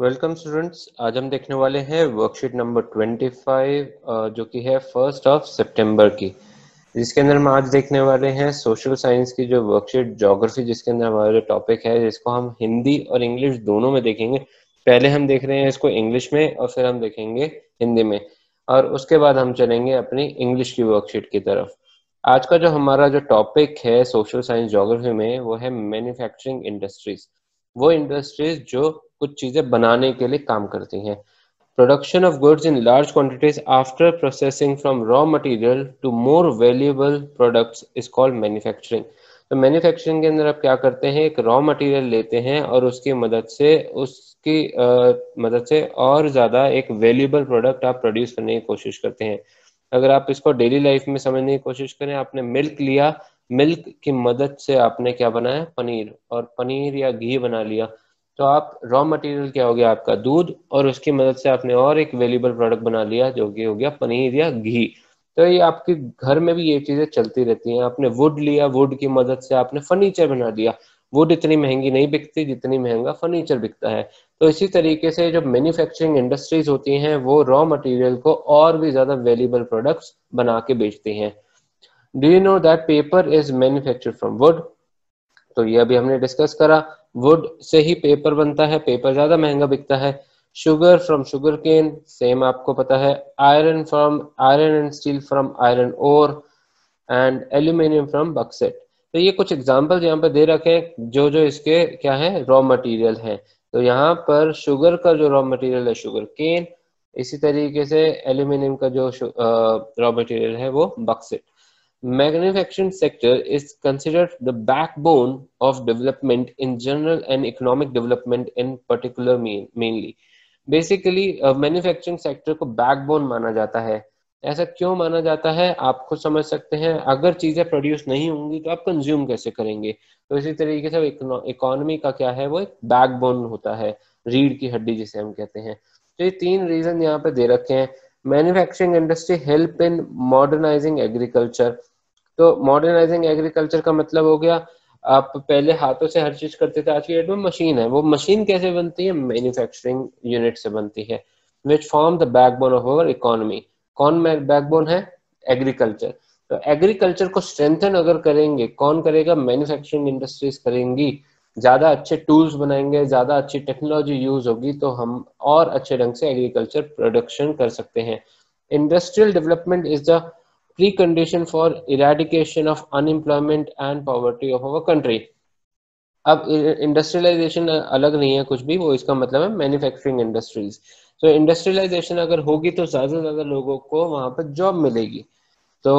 welcome students आज हम देखने वाले हैं वर्कशीट नंबर 25 जो कि है फर्स्ट ऑफ सितंबर की जिसके अंदर हम आज देखने वाले हैं सोशल साइंस की जो वर्कशीट ज्योग्राफी जिसके अंदर हमारा जो टॉपिक है जिसको हम हिंदी और इंग्लिश दोनों में देखेंगे पहले हम देख रहे हैं इसको इंग्लिश में और फिर हम देखेंगे हिंदी में और उसके बाद हम चलेंगे अपनी इंग्लिश की वर्कशीट की तरफ आज का जो हमारा जो टॉपिक है सोशल साइंस जोग्राफी में वो है मैन्युफैक्चरिंग इंडस्ट्रीज वो इंडस्ट्रीज जो कुछ चीज़ें बनाने के लिए काम करती हैं production of goods in large quantities after processing from raw material to more valuable products is called manufacturing तो मैन्युफैक्चरिंग के अंदर आप क्या करते हैं एक रॉ मटेरियल लेते हैं और उसकी मदद से उसकी आ, मदद से और ज़्यादा एक वैल्यूएबल प्रोडक्ट आप प्रोड्यूस करने की कोशिश करते हैं अगर आप इसको डेली लाइफ में समझने की कोशिश करें आपने मिल्क लिया मिल्क की मदद से आपने क्या बनाया पनीर और पनीर या घी बना लिया तो आप रॉ मटेरियल क्या हो गया आपका दूध और उसकी मदद से आपने और एक वेल्यूबल प्रोडक्ट बना लिया जो कि हो गया पनीर या घी तो ये आपके घर में भी ये चीजें चलती रहती हैं आपने वुड लिया वुड की मदद से आपने फर्नीचर बना दिया वुड इतनी महंगी नहीं बिकती जितनी महंगा फर्नीचर बिकता है तो इसी तरीके से जो मैन्युफैक्चरिंग इंडस्ट्रीज होती हैं वो रॉ मटेरियल को और भी ज्यादा वेल्यूबल प्रोडक्ट्स बना के बेचती हैं do you know that paper is manufacture from wood तो ये अभी हमने डिस्कस करा वुड से ही पेपर बनता है पेपर ज्यादा महंगा बिकता है sugar from sugar cane same आपको पता है iron from iron and steel from iron ore and aluminium from bauxite तो ये कुछ एग्जाम्पल यहाँ पर दे रखे हैं जो जो इसके क्या है रॉ मटेरियल हैं तो यहाँ पर शुगर का जो रॉ मटेरियल है शुगर केन इसी तरीके से एल्यूमिनियम का जो रॉ मटेरियल है वो bauxite manufacturing sector is considered the backbone of development in general and economic development in particular main, mainly basically manufacturing sector को बैकबोन माना जाता है ऐसा क्यों माना जाता है आप खुद समझ सकते हैं अगर चीजें प्रोड्यूस नहीं होंगी तो आप कंज्यूम कैसे करेंगे तो इसी तरीके से इकोनॉमी का क्या है वो एक बैकबोन होता है रीढ़ की हड्डी जिसे हम कहते हैं तो ये तीन रीजन यहाँ पे दे रखे हैं manufacturing industry help in modernising agriculture तो मॉडर्नाइजिंग एग्रीकल्चर का मतलब हो गया आप पहले हाथों से हर चीज करते थे आज की डेट में मशीन है वो मशीन कैसे बनती है मैन्युफैक्चरिंग यूनिट से बनती है which form the backbone of our economy कौन बैकबोन है एग्रीकल्चर तो एग्रीकल्चर को स्ट्रेंथन अगर करेंगे कौन करेगा मैन्युफैक्चरिंग इंडस्ट्रीज करेंगी ज्यादा अच्छे टूल्स बनाएंगे ज्यादा अच्छी टेक्नोलॉजी यूज होगी तो हम और अच्छे ढंग से एग्रीकल्चर प्रोडक्शन कर सकते हैं industrial development is the precondition for eradication of unemployment and poverty of our country अब इंडस्ट्रियलाइजेशन अलग नहीं है कुछ भी वो इसका मतलब है मैन्युफैक्चरिंग इंडस्ट्रीज तो इंडस्ट्रियलाइजेशन अगर होगी तो ज्यादा से ज्यादा लोगों को वहां पर जॉब मिलेगी तो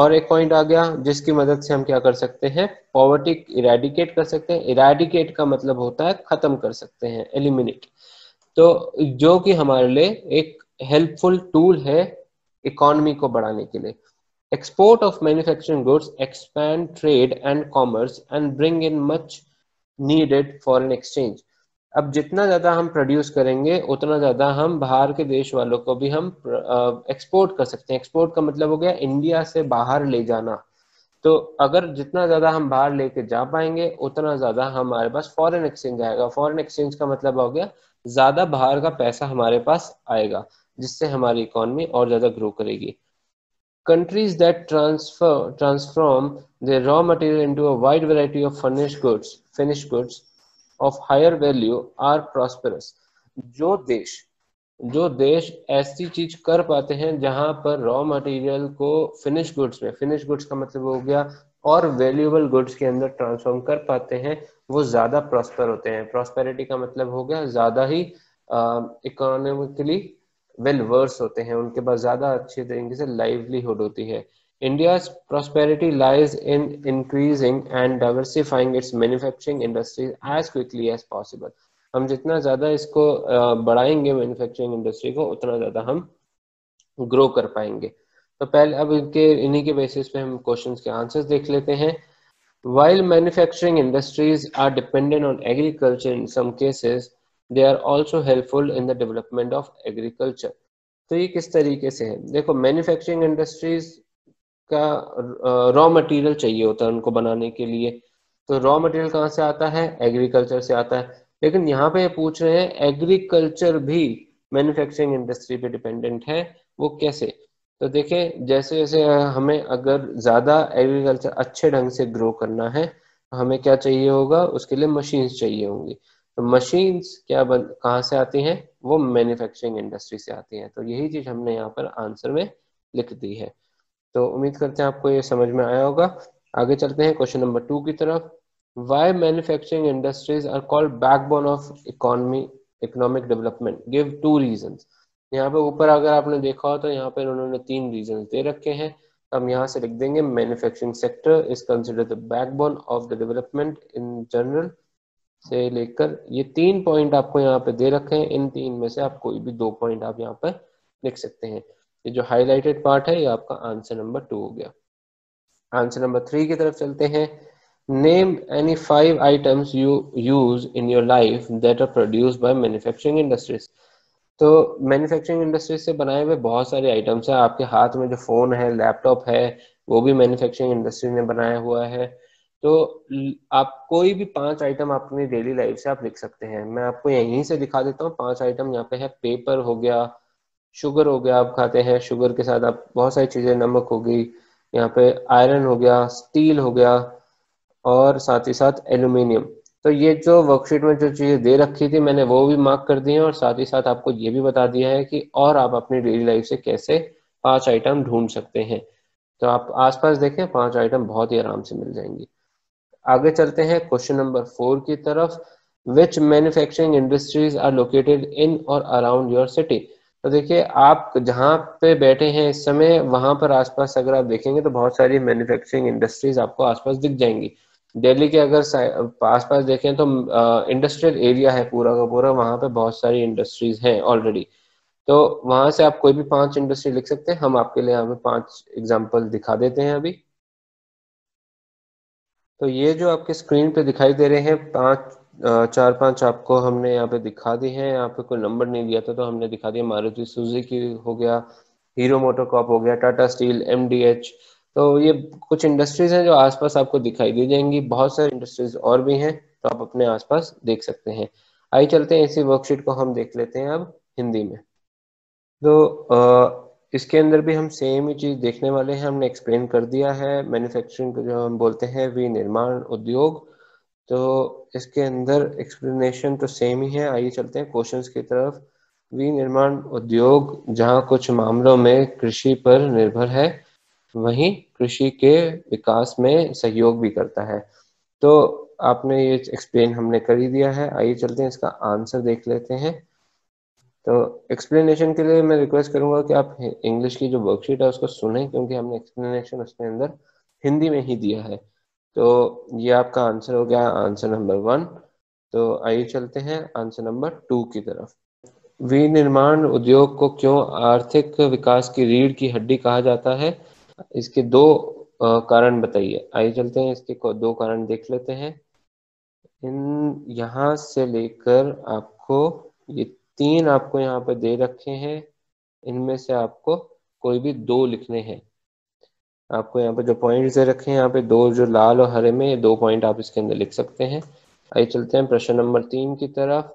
और एक पॉइंट आ गया जिसकी मदद से हम क्या कर सकते हैं पॉवर्टी इराडिकेट कर सकते हैं इराडिकेट का मतलब होता है खत्म कर सकते हैं एलिमिनेट तो जो कि हमारे लिए एक हेल्पफुल टूल है इकोनॉमी को बढ़ाने के लिए export of manufacturing goods expand trade and commerce and bring in much needed foreign exchange अब जितना ज्यादा हम प्रोड्यूस करेंगे उतना ज्यादा हम बाहर के देश वालों को भी हम एक्सपोर्ट कर सकते हैं एक्सपोर्ट का मतलब हो गया इंडिया से बाहर ले जाना तो अगर जितना ज्यादा हम बाहर लेके जा पाएंगे उतना ज्यादा हमारे पास फॉरेन एक्सचेंज आएगा फॉरेन एक्सचेंज का मतलब हो गया ज्यादा बाहर का पैसा हमारे पास आएगा जिससे हमारी इकोनॉमी और ज़्यादा ग्रो करेगी countries that transfer transform the raw material into a wide variety of furnish goods finish goods of higher value are prosperous जो देश जो देश ऐसी चीज कर पाते हैं जहां पर रॉ मटेरियल को फिनिश गुड्स में फिनिश गुड्स का मतलब हो गया और वैल्यूएबल गुड्स के अंदर ट्रांसफॉर्म कर पाते हैं वो ज्यादा प्रॉस्पर होते हैं प्रॉस्पेरिटी का मतलब हो गया ज्यादा ही इकोनॉमिकली uh, वेल वर्स होते हैं उनके पास ज़्यादा अच्छे तरीके से लाइवलीहुड होती है India prosperity lies in increasing and diversifying its manufacturing industries as quickly as possible हम जितना ज़्यादा इसको बढ़ाएंगे मैन्युफैक्चरिंग इंडस्ट्री को उतना ज़्यादा हम ग्रो कर पाएंगे तो पहले अब इनके इन्हीं के बेसिस पे हम क्वेश्चन के आंसर देख लेते हैं while manufacturing industries are dependent on agriculture in some cases they are also helpful in the development of agriculture तो ये किस तरीके से है देखो मैन्युफैक्चरिंग इंडस्ट्रीज का रॉ मटेरियल चाहिए होता है उनको बनाने के लिए तो रॉ मटेरियल कहाँ से आता है एग्रीकल्चर से आता है लेकिन यहाँ पे पूछ रहे हैं एग्रीकल्चर भी मैन्युफैक्चरिंग इंडस्ट्री पे डिपेंडेंट है वो कैसे तो देखें जैसे जैसे हमें अगर ज़्यादा एग्रीकल्चर अच्छे ढंग से ग्रो करना है हमें क्या चाहिए होगा उसके लिए मशीन्स चाहिए होंगी तो मशीन्स क्या बन कहाँ से आती हैं वो मैन्युफैक्चरिंग इंडस्ट्री से आती हैं तो यही चीज़ हमने यहाँ पर आंसर में लिख दी है तो उम्मीद करते हैं आपको ये समझ में आया होगा आगे चलते हैं क्वेश्चन नंबर टू की तरफ why manufacturing industries are called backbone of economy economic development give two reason यहाँ पे ऊपर अगर आपने देखा हो तो यहाँ पे उन्होंने तीन रीजन दे रखे हैं हम यहाँ से लिख देंगे manufacturing sector is consider the backbone of the development in general से लेकर ये तीन पॉइंट आपको यहाँ पे दे रखे हैं इन तीन में से आप कोई भी दो पॉइंट आप यहाँ पे लिख सकते हैं ये जो हाईलाइटेड पार्ट है ये आपका आंसर नंबर टू हो गया आंसर नंबर थ्री की तरफ चलते हैं name any five items you use in your life that are produce by manufacturing industries तो मैन्युफैक्चरिंग इंडस्ट्रीज से बनाए हुए बहुत सारे आइटम्स हैं आपके हाथ में जो फोन है लैपटॉप है वो भी मैन्युफैक्चरिंग इंडस्ट्री ने बनाया हुआ है तो आप कोई भी पांच आइटम अपनी डेली लाइफ से आप लिख सकते हैं मैं आपको यहीं से दिखा देता हूँ पांच आइटम यहाँ पे है पेपर हो गया शुगर हो गया आप खाते हैं शुगर के साथ आप बहुत सारी चीजें नमक हो गई यहाँ पे आयरन हो गया स्टील हो गया और साथ ही साथ एल्यूमिनियम तो ये जो वर्कशीट में जो चीजें दे रखी थी मैंने वो भी मार्क कर दी है और साथ ही साथ आपको ये भी बता दिया है कि और आप अपनी डेली लाइफ से कैसे पांच आइटम ढूंढ सकते हैं तो आप आसपास देखें पांच आइटम बहुत ही आराम से मिल जाएंगी आगे चलते हैं क्वेश्चन नंबर फोर की तरफ which manufacturing industries are located in और अराउंड योर सिटी तो देखिए आप जहाँ पे बैठे हैं इस समय वहां पर आसपास अगर आप देखेंगे तो बहुत सारी मैन्युफैक्चरिंग इंडस्ट्रीज आपको आसपास दिख जाएंगी दिल्ली के अगर आसपास देखें तो इंडस्ट्रियल एरिया है पूरा का पूरा वहां पे बहुत सारी इंडस्ट्रीज हैं ऑलरेडी तो वहां से आप कोई भी पांच इंडस्ट्री लिख सकते हैं हम आपके लिए यहाँ पे पांच एग्जाम्पल दिखा देते हैं अभी तो ये जो आपके स्क्रीन पे दिखाई दे रहे हैं पांच चार पांच आपको हमने यहाँ पे दिखा दी है यहाँ पे कोई नंबर नहीं दिया था तो हमने दिखा दिया मारुति सुजी की हो गया हीरो मोटोकॉप हो गया टाटा स्टील एम तो ये कुछ इंडस्ट्रीज हैं जो आसपास आपको दिखाई दी जाएंगी बहुत सारी इंडस्ट्रीज और भी हैं तो आप अपने आसपास देख सकते हैं आइए चलते हैं इसी वर्कशीट को हम देख लेते हैं अब हिंदी में तो इसके अंदर भी हम सेम ही चीज़ देखने वाले हैं हमने एक्सप्लेन कर दिया है मैन्युफैक्चरिंग को जो हम बोलते हैं विनिर्माण उद्योग तो इसके अंदर एक्सप्लेनेशन तो सेम ही है आइए चलते हैं क्वेश्चंस की तरफ विनिर्माण उद्योग जहां कुछ मामलों में कृषि पर निर्भर है वहीं कृषि के विकास में सहयोग भी करता है तो आपने ये एक्सप्लेन हमने कर ही दिया है आइए चलते हैं इसका आंसर देख लेते हैं तो एक्सप्लेनेशन के लिए मैं रिक्वेस्ट करूंगा कि आप इंग्लिश की जो वर्कशीट है उसको सुने क्योंकि हमने एक्सप्लेनेशन उसके अंदर हिंदी में ही दिया है तो ये आपका आंसर हो गया आंसर नंबर वन तो आइए चलते हैं आंसर नंबर टू की तरफ विनिर्माण उद्योग को क्यों आर्थिक विकास की रीढ़ की हड्डी कहा जाता है इसके दो कारण बताइए आइए चलते हैं इसके दो कारण देख लेते हैं इन यहां से लेकर आपको ये तीन आपको यहाँ पर दे रखे हैं इनमें से आपको कोई भी दो लिखने हैं आपको यहाँ पर जो पॉइंट्स दे रखे हैं यहाँ पे दो जो लाल और हरे में ये दो पॉइंट आप इसके अंदर लिख सकते हैं आइए चलते हैं प्रश्न नंबर तीन की तरफ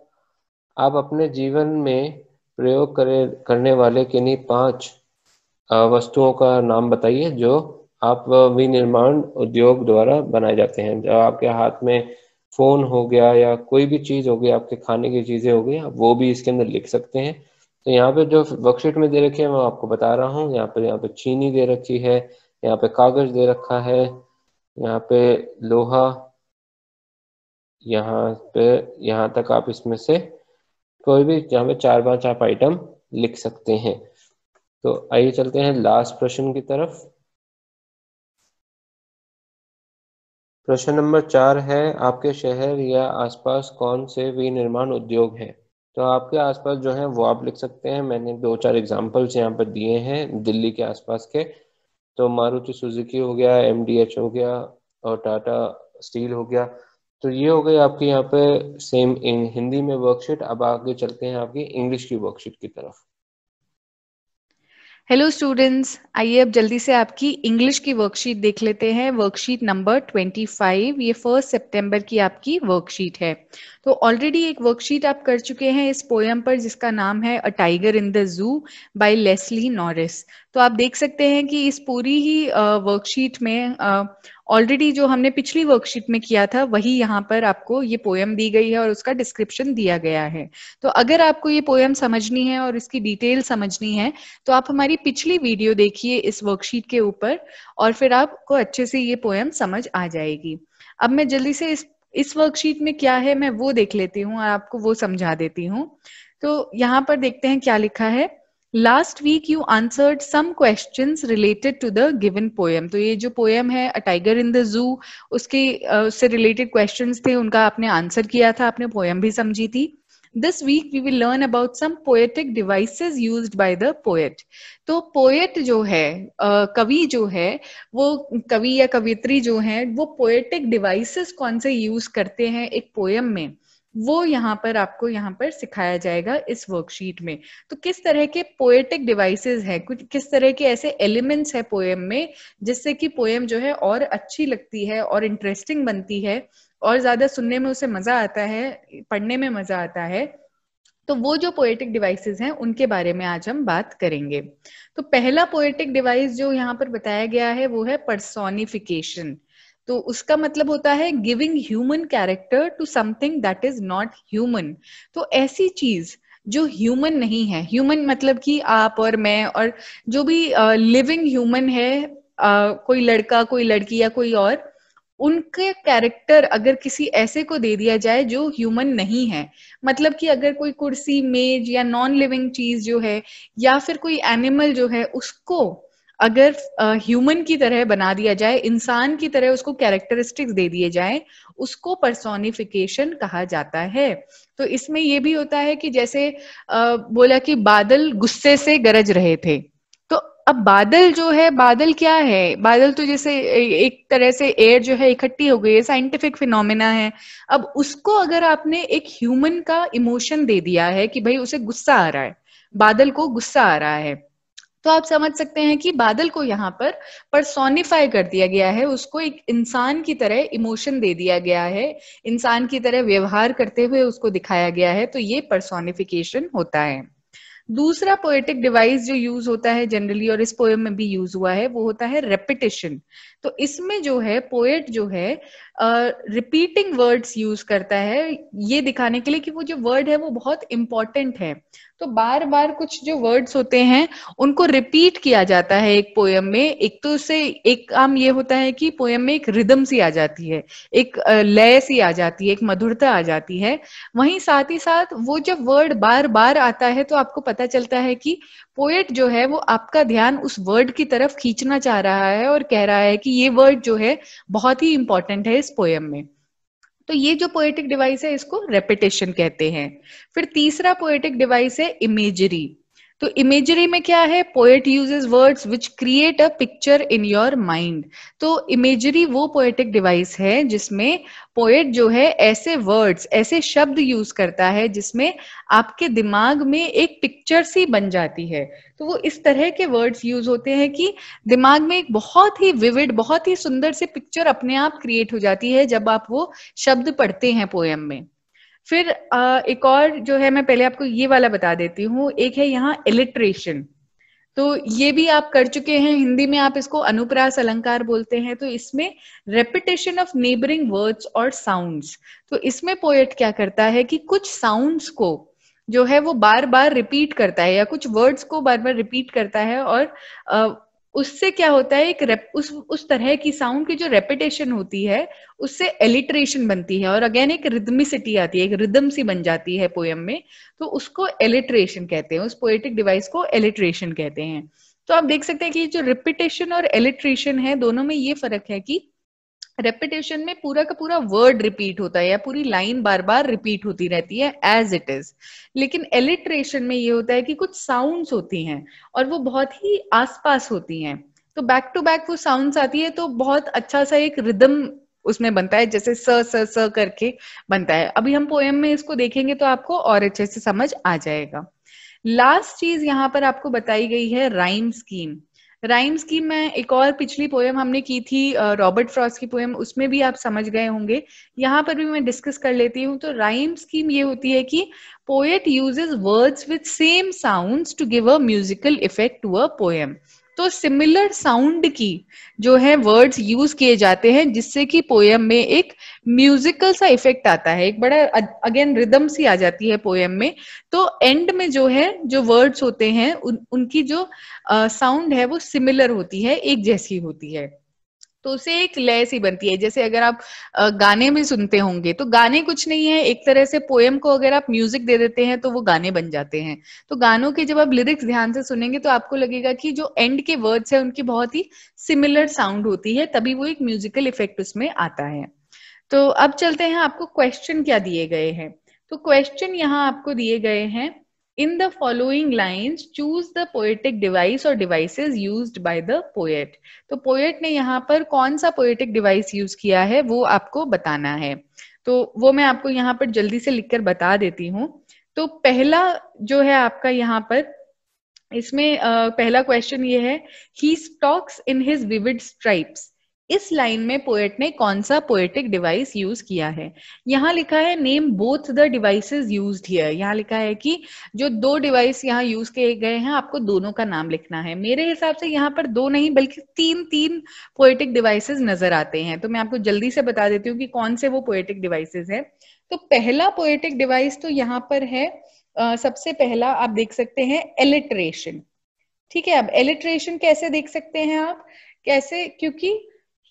आप अपने जीवन में प्रयोग करे करने वाले किन्हीं पांच वस्तुओं का नाम बताइए जो आप विनिर्माण उद्योग द्वारा बनाए जाते हैं जब आपके हाथ में फ़ोन हो गया या कोई भी चीज़ हो गई आपके खाने की चीज़ें हो गई आप वो भी इसके अंदर लिख सकते हैं तो यहाँ पे जो वर्कशीट में दे रखी है मैं आपको बता रहा हूँ यहाँ पे यहाँ पे चीनी दे रखी है यहाँ पे कागज दे रखा है यहाँ पे लोहा यहाँ पे यहाँ तक आप इसमें से कोई भी यहाँ पे चार पांच आप आइटम लिख सकते हैं तो आइए चलते हैं लास्ट प्रश्न की तरफ प्रश्न नंबर चार है आपके शहर या आसपास कौन से विनिर्माण उद्योग है तो आपके आसपास जो है वो आप लिख सकते हैं मैंने दो चार एग्जांपल्स यहाँ पर दिए हैं दिल्ली के आसपास के तो मारुति सुजुकी हो गया एम हो गया और टाटा स्टील हो गया तो ये हो गई आपके यहाँ पे सेम हिंदी में वर्कशीट अब आगे चलते हैं आपकी इंग्लिश की वर्कशीट की तरफ हेलो स्टूडेंट्स आइए अब जल्दी से आपकी इंग्लिश की वर्कशीट देख लेते हैं वर्कशीट नंबर 25 ये फर्स्ट सितंबर की आपकी वर्कशीट है तो ऑलरेडी एक वर्कशीट आप कर चुके हैं इस पोयम पर जिसका नाम है a tiger in the zoo by Leslie Norris तो आप देख सकते हैं कि इस पूरी ही वर्कशीट में ऑलरेडी जो हमने पिछली वर्कशीट में किया था वही यहाँ पर आपको ये पोएम दी गई है और उसका डिस्क्रिप्शन दिया गया है तो अगर आपको ये पोएम समझनी है और इसकी डिटेल समझनी है तो आप हमारी पिछली वीडियो देखिए इस वर्कशीट के ऊपर और फिर आपको अच्छे से ये पोएम समझ आ जाएगी अब मैं जल्दी से इस इस वर्कशीट में क्या है मैं वो देख लेती हूँ और आपको वो समझा देती हूँ तो यहाँ पर देखते हैं क्या लिखा है last week you answered some question related to the given poem तो ये जो पोएम है अ टाइगर इन द जू उसके उससे रिलेटेड क्वेश्चन थे उनका आपने आंसर किया था आपने पोएम भी समझी थी this week we will learn about some poetic devices use by the poet तो पोएट जो है कवि जो है वो कवि या कवित्री जो है वो पोएटिक डिवाइसेज कौन से यूज करते हैं एक पोएम में वो यहाँ पर आपको यहाँ पर सिखाया जाएगा इस वर्कशीट में तो किस तरह के पोएटिक डिवाइसेस हैं कुछ किस तरह के ऐसे एलिमेंट्स है पोएम में जिससे कि पोएम जो है और अच्छी लगती है और इंटरेस्टिंग बनती है और ज्यादा सुनने में उसे मजा आता है पढ़ने में मजा आता है तो वो जो पोएटिक डिवाइसेस हैं उनके बारे में आज हम बात करेंगे तो पहला पोएटिक डिवाइस जो यहाँ पर बताया गया है वो है परसोनिफिकेशन तो उसका मतलब होता है giving human character to something that is not human तो ऐसी चीज जो ह्यूमन नहीं है ह्यूमन मतलब कि आप और मैं और जो भी लिविंग uh, ह्यूमन है uh, कोई लड़का कोई लड़की या कोई और उनके कैरेक्टर अगर किसी ऐसे को दे दिया जाए जो ह्यूमन नहीं है मतलब कि अगर कोई कुर्सी मेज या नॉन लिविंग चीज जो है या फिर कोई एनिमल जो है उसको अगर ह्यूमन uh, की तरह बना दिया जाए इंसान की तरह उसको कैरेक्टरिस्टिक्स दे दिए जाए उसको परसोनिफिकेशन कहा जाता है तो इसमें यह भी होता है कि जैसे uh, बोला कि बादल गुस्से से गरज रहे थे तो अब बादल जो है बादल क्या है बादल तो जैसे एक तरह से एयर जो है इकट्ठी हो गई है साइंटिफिक फिनोमिना है अब उसको अगर आपने एक ह्यूमन का इमोशन दे दिया है कि भाई उसे गुस्सा आ रहा है बादल को गुस्सा आ रहा है तो आप समझ सकते हैं कि बादल को यहाँ पर परसोनिफाई कर दिया गया है उसको एक इंसान की तरह इमोशन दे दिया गया है इंसान की तरह व्यवहार करते हुए उसको दिखाया गया है तो ये परसोनिफिकेशन होता है दूसरा पोएटिक डिवाइस जो यूज होता है जनरली और इस पोएम में भी यूज हुआ है वो होता है रेपिटेशन तो इसमें जो है पोएट जो है रिपीटिंग uh, वर्ड्स यूज करता है ये दिखाने के लिए कि वो जो वर्ड है वो बहुत इंपॉर्टेंट है तो बार बार कुछ जो वर्ड्स होते हैं उनको रिपीट किया जाता है एक पोयम में एक तो उससे एक काम ये होता है कि पोयम में एक रिदम सी आ जाती है एक लय सी आ जाती है एक मधुरता आ जाती है वहीं साथ ही साथ वो जब वर्ड बार बार आता है तो आपको पता चलता है कि पोएट जो है वो आपका ध्यान उस वर्ड की तरफ खींचना चाह रहा है और कह रहा है कि ये वर्ड जो है बहुत ही इंपॉर्टेंट है इस पोएम में तो ये जो पोएटिक डिवाइस है इसको रेपिटेशन कहते हैं फिर तीसरा पोएटिक डिवाइस है इमेजरी तो इमेजरी में क्या है poet uses words which create a picture in your mind तो इमेजरी वो पोएटिक डिवाइस है जिसमें पोएट जो है ऐसे वर्ड्स ऐसे शब्द यूज करता है जिसमें आपके दिमाग में एक पिक्चर सी बन जाती है तो वो इस तरह के वर्ड्स यूज होते हैं कि दिमाग में एक बहुत ही विविड बहुत ही सुंदर से पिक्चर अपने आप क्रिएट हो जाती है जब आप वो शब्द पढ़ते हैं पोएम में फिर एक और जो है मैं पहले आपको ये वाला बता देती हूँ एक है यहाँ एलिट्रेशन तो ये भी आप कर चुके हैं हिंदी में आप इसको अनुप्रास अलंकार बोलते हैं तो इसमें रेपिटेशन ऑफ नेबरिंग वर्ड्स और साउंड्स तो इसमें पोएट क्या करता है कि कुछ साउंड्स को जो है वो बार बार रिपीट करता है या कुछ वर्ड्स को बार बार रिपीट करता है और उससे क्या होता है एक रेप, उस उस तरह की साउंड की जो रेपिटेशन होती है उससे एलिट्रेशन बनती है और अगेन एक रिदमिसिटी आती है एक रिदम सी बन जाती है पोयम में तो उसको एलिट्रेशन कहते हैं उस पोएटिक डिवाइस को एलिट्रेशन कहते हैं तो आप देख सकते हैं कि जो रिपिटेशन और एलिट्रेशन है दोनों में ये फर्क है कि रेपिटेशन में पूरा का पूरा वर्ड रिपीट होता है या पूरी लाइन बार बार रिपीट होती रहती है एज इट इज लेकिन एलिट्रेशन में ये होता है कि कुछ साउंड्स होती हैं और वो बहुत ही आसपास होती हैं तो बैक टू बैक वो साउंड्स आती है तो बहुत अच्छा सा एक रिदम उसमें बनता है जैसे स स स करके बनता है अभी हम पोएम में इसको देखेंगे तो आपको और अच्छे से समझ आ जाएगा लास्ट चीज यहाँ पर आपको बताई गई है राइम स्कीम राइम्स की मैं एक और पिछली पोएम हमने की थी रॉबर्ट फ्रॉस की पोएम उसमें भी आप समझ गए होंगे यहाँ पर भी मैं डिस्कस कर लेती हूँ तो राइम स्कीम ये होती है कि poet uses words with same sounds to give a musical effect to a poem तो सिमिलर साउंड की जो है वर्ड्स यूज किए जाते हैं जिससे कि पोएम में एक म्यूजिकल सा इफेक्ट आता है एक बड़ा अगेन रिदम सी आ जाती है पोएम में तो एंड में जो है जो वर्ड्स होते हैं उन, उनकी जो साउंड uh, है वो सिमिलर होती है एक जैसी होती है तो उसे एक लय सी बनती है जैसे अगर आप गाने में सुनते होंगे तो गाने कुछ नहीं है एक तरह से पोएम को अगर आप म्यूजिक दे देते हैं तो वो गाने बन जाते हैं तो गानों के जब आप लिरिक्स ध्यान से सुनेंगे तो आपको लगेगा कि जो एंड के वर्ड्स है उनकी बहुत ही सिमिलर साउंड होती है तभी वो एक म्यूजिकल इफेक्ट उसमें आता है तो अब चलते हैं आपको क्वेश्चन क्या दिए गए हैं तो क्वेश्चन यहाँ आपको दिए गए हैं in the following lines, choose the poetic device और device use by the poet तो पोएट ने यहाँ पर कौन सा पोएटिक डिवाइस यूज किया है वो आपको बताना है तो वो मैं आपको यहाँ पर जल्दी से लिख कर बता देती हूँ तो पहला जो है आपका यहाँ पर इसमें पहला क्वेश्चन ये है he stalks in his vivid stripes इस लाइन में पोएट ने कौन सा पोएटिक डिवाइस यूज किया है यहाँ लिखा है name both the devices used here यहाँ लिखा है कि जो दो डिवाइस यहाँ यूज किए गए हैं आपको दोनों का नाम लिखना है मेरे हिसाब से यहाँ पर दो नहीं बल्कि तीन तीन पोएटिक डिवाइसेस नजर आते हैं तो मैं आपको जल्दी से बता देती हूँ कि कौन से वो पोएटिक डिवाइसेज है तो पहला पोएटिक डिवाइस तो यहाँ पर है आ, सबसे पहला आप देख सकते हैं एलिट्रेशन ठीक है अब एलिट्रेशन कैसे देख सकते हैं आप कैसे क्योंकि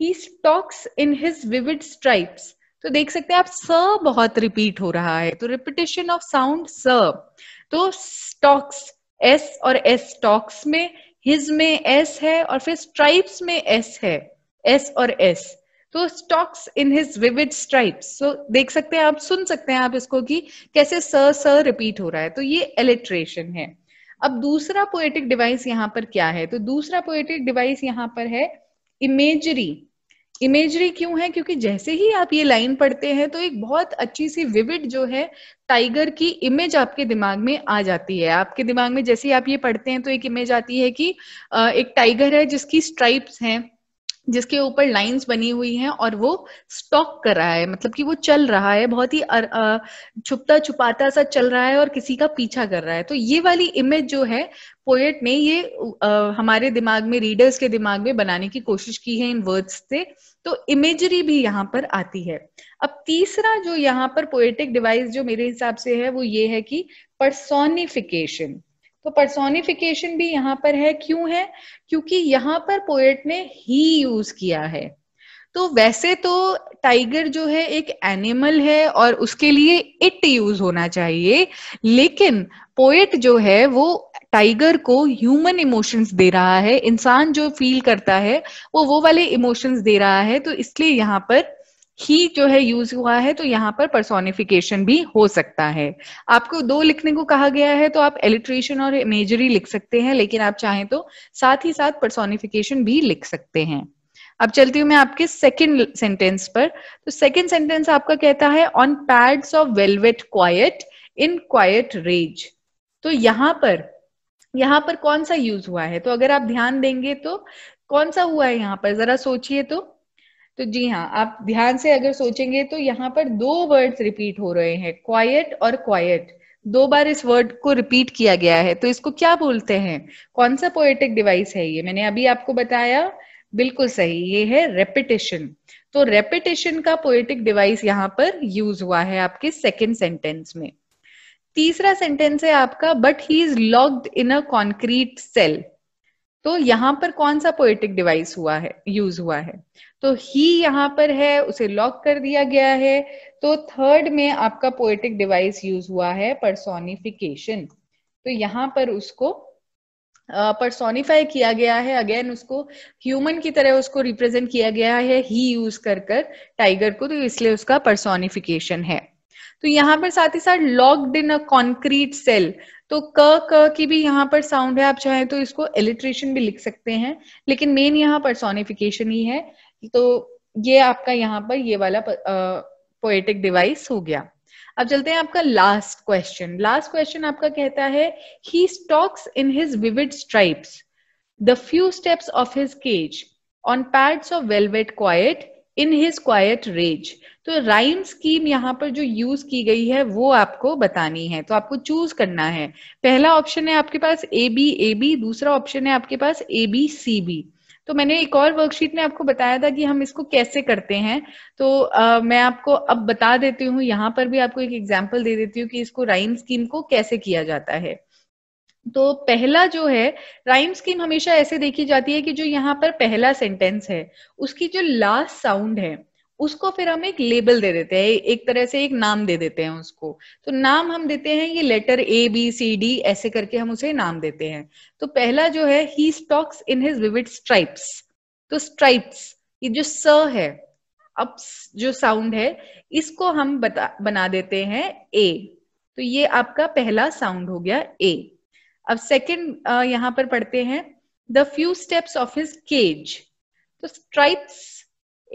he stalks in his vivid stripes तो देख सकते हैं आप स बहुत रिपीट हो रहा है तो रिपीटेशन ऑफ साउंड स तो स्टॉक्स एस और एस स्टॉक्स में हिज में एस है और फिर स्ट्राइप्स में एस है एस और एस तो stalks in his vivid stripes so देख सकते हैं आप सुन सकते हैं आप इसको कि कैसे स स रिपीट हो रहा है तो ये एलिट्रेशन है अब दूसरा पोएटिक डिवाइस यहां पर क्या है तो दूसरा पोएटिक डिवाइस यहां पर है इमेजरी इमेजरी क्यों है क्योंकि जैसे ही आप ये लाइन पढ़ते हैं तो एक बहुत अच्छी सी विविड जो है टाइगर की इमेज आपके दिमाग में आ जाती है आपके दिमाग में जैसे ही आप ये पढ़ते हैं तो एक इमेज आती है कि एक टाइगर है जिसकी स्ट्राइप्स हैं जिसके ऊपर लाइंस बनी हुई हैं और वो स्टॉक कर रहा है मतलब कि वो चल रहा है बहुत ही छुपता छुपाता सा चल रहा है और किसी का पीछा कर रहा है तो ये वाली इमेज जो है पोएट ने ये आ, हमारे दिमाग में रीडर्स के दिमाग में बनाने की कोशिश की है इन वर्ड्स से तो इमेजरी भी यहाँ पर आती है अब तीसरा जो यहाँ पर पोएटिक डिवाइस जो मेरे हिसाब से है वो ये है कि परसोनिफिकेशन तो पर्सोनिफिकेशन भी यहाँ पर है क्यों है क्योंकि यहाँ पर पोएट ने ही यूज किया है तो वैसे तो टाइगर जो है एक एनिमल है और उसके लिए इट यूज होना चाहिए लेकिन पोएट जो है वो टाइगर को ह्यूमन इमोशंस दे रहा है इंसान जो फील करता है वो वो वाले इमोशंस दे रहा है तो इसलिए यहाँ पर ही जो है यूज हुआ है तो यहाँ पर पर्सोनिफिकेशन भी हो सकता है आपको दो लिखने को कहा गया है तो आप एलिट्रेशन और इमेजरी लिख सकते हैं लेकिन आप चाहें तो साथ ही साथ पर्सोनिफिकेशन भी लिख सकते हैं अब चलती हूँ मैं आपके सेकेंड सेंटेंस पर तो सेकेंड सेंटेंस आपका कहता है on pads of velvet quiet in quiet rage तो यहाँ पर यहाँ पर कौन सा यूज हुआ है तो अगर आप ध्यान देंगे तो कौन सा हुआ है यहाँ पर जरा सोचिए तो तो जी हाँ आप ध्यान से अगर सोचेंगे तो यहाँ पर दो वर्ड्स रिपीट हो रहे हैं क्वाइट और क्वाइट दो बार इस वर्ड को रिपीट किया गया है तो इसको क्या बोलते हैं कौन सा पोएटिक डिवाइस है ये मैंने अभी आपको बताया बिल्कुल सही ये है रेपिटेशन तो रेपिटेशन का पोएटिक डिवाइस यहाँ पर यूज हुआ है आपके सेकेंड सेंटेंस में तीसरा सेंटेंस है आपका but he is locked in a concrete cell तो यहां पर कौन सा पोएटिक डिवाइस हुआ है यूज हुआ है तो ही यहाँ पर है उसे लॉक कर दिया गया है तो थर्ड में आपका पोएटिक डिवाइस यूज हुआ है परसोनिफिकेशन तो यहाँ पर उसको परसोनिफाई uh, किया गया है अगेन उसको ह्यूमन की तरह उसको रिप्रेजेंट किया गया है ही यूज कर कर टाइगर को तो इसलिए उसका परसोनिफिकेशन है तो यहाँ पर साथ ही साथ locked in a concrete cell तो क क की भी यहाँ पर साउंड है आप चाहें तो इसको एलिट्रेशन भी लिख सकते हैं लेकिन मेन यहाँ परसोनिफिकेशन ही है तो ये आपका यहाँ पर ये वाला पोएटिक डिवाइस हो गया अब चलते हैं आपका लास्ट क्वेश्चन लास्ट क्वेश्चन आपका कहता है he stalks in his vivid stripes the few steps of his cage on pads of velvet quiet in his quiet rage तो राइम स्कीम यहाँ पर जो यूज की गई है वो आपको बतानी है तो आपको चूज करना है पहला ऑप्शन है आपके पास ए बी ए बी दूसरा ऑप्शन है आपके पास ए बी सी बी तो मैंने एक और वर्कशीट में आपको बताया था कि हम इसको कैसे करते हैं तो आ, मैं आपको अब बता देती हूँ यहाँ पर भी आपको एक एग्जाम्पल दे देती हूँ कि इसको राइम स्कीम को कैसे किया जाता है तो पहला जो है राइम स्कीम हमेशा ऐसे देखी जाती है कि जो यहाँ पर पहला सेंटेंस है उसकी जो लास्ट साउंड है उसको फिर हम एक लेबल दे देते हैं एक तरह से एक नाम दे देते हैं उसको तो नाम हम देते हैं ये letter A B C D ऐसे करके हम उसे नाम देते हैं तो पहला जो है he stalks in his vivid stripes तो स्ट्राइप्स ये जो स है अब जो साउंड है इसको हम बता बना देते हैं ए तो ये आपका पहला साउंड हो गया ए अब सेकेंड यहां पर पढ़ते हैं the few steps of his cage तो स्ट्राइप्स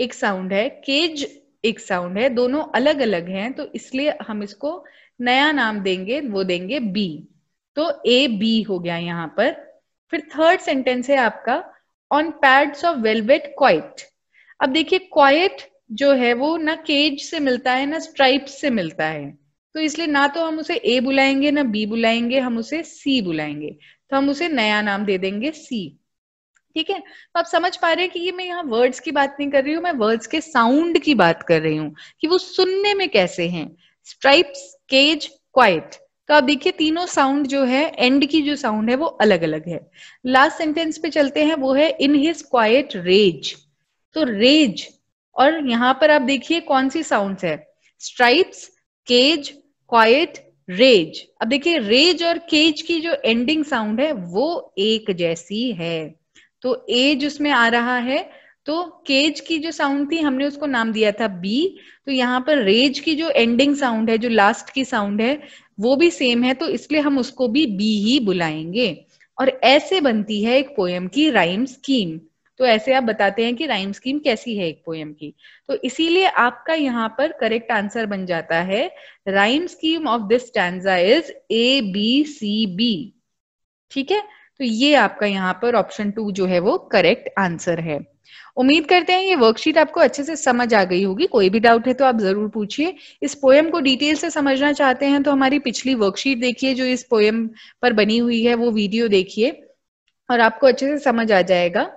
एक साउंड है केज एक साउंड है दोनों अलग अलग हैं तो इसलिए हम इसको नया नाम देंगे वो देंगे बी तो ए बी हो गया यहाँ पर फिर थर्ड सेंटेंस है आपका on pads of velvet quiet अब देखिए क्वाइट जो है वो ना केज से मिलता है ना स्ट्राइप से मिलता है तो इसलिए ना तो हम उसे ए बुलाएंगे ना बी बुलाएंगे हम उसे सी बुलाएंगे तो हम उसे नया नाम दे देंगे सी ठीक है तो आप समझ पा रहे हैं कि ये मैं यहाँ वर्ड्स की बात नहीं कर रही हूँ मैं वर्ड्स के साउंड की बात कर रही हूँ कि वो सुनने में कैसे हैं स्ट्राइप्स केज क्वाइट तो आप देखिए तीनों साउंड जो है एंड की जो साउंड है वो अलग अलग है लास्ट सेंटेंस पे चलते हैं वो है इन हिज क्वाइट रेज तो रेज और यहां पर आप देखिए कौन सी साउंड है स्ट्राइप्स केज क्वाइट रेज अब देखिए रेज और केज की जो एंडिंग साउंड है वो एक जैसी है तो ए जिसमें आ रहा है तो केज की जो साउंड थी हमने उसको नाम दिया था बी तो यहाँ पर रेज की जो एंडिंग साउंड है जो लास्ट की साउंड है वो भी सेम है तो इसलिए हम उसको भी बी ही बुलाएंगे और ऐसे बनती है एक पोएम की राइम स्कीम तो ऐसे आप बताते हैं कि राइम स्कीम कैसी है एक पोएम की तो इसीलिए आपका यहाँ पर करेक्ट आंसर बन जाता है rhyme scheme of this stanza is A B C B ठीक है तो ये आपका यहाँ पर ऑप्शन टू जो है वो करेक्ट आंसर है उम्मीद करते हैं ये वर्कशीट आपको अच्छे से समझ आ गई होगी कोई भी डाउट है तो आप जरूर पूछिए इस पोएम को डिटेल से समझना चाहते हैं तो हमारी पिछली वर्कशीट देखिए जो इस पोएम पर बनी हुई है वो वीडियो देखिए और आपको अच्छे से समझ आ जाएगा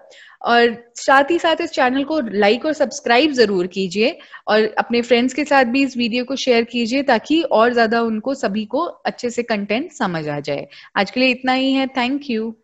और साथ ही साथ इस चैनल को लाइक और सब्सक्राइब जरूर कीजिए और अपने फ्रेंड्स के साथ भी इस वीडियो को शेयर कीजिए ताकि और ज्यादा उनको सभी को अच्छे से कंटेंट समझ आ जाए आज के लिए इतना ही है थैंक यू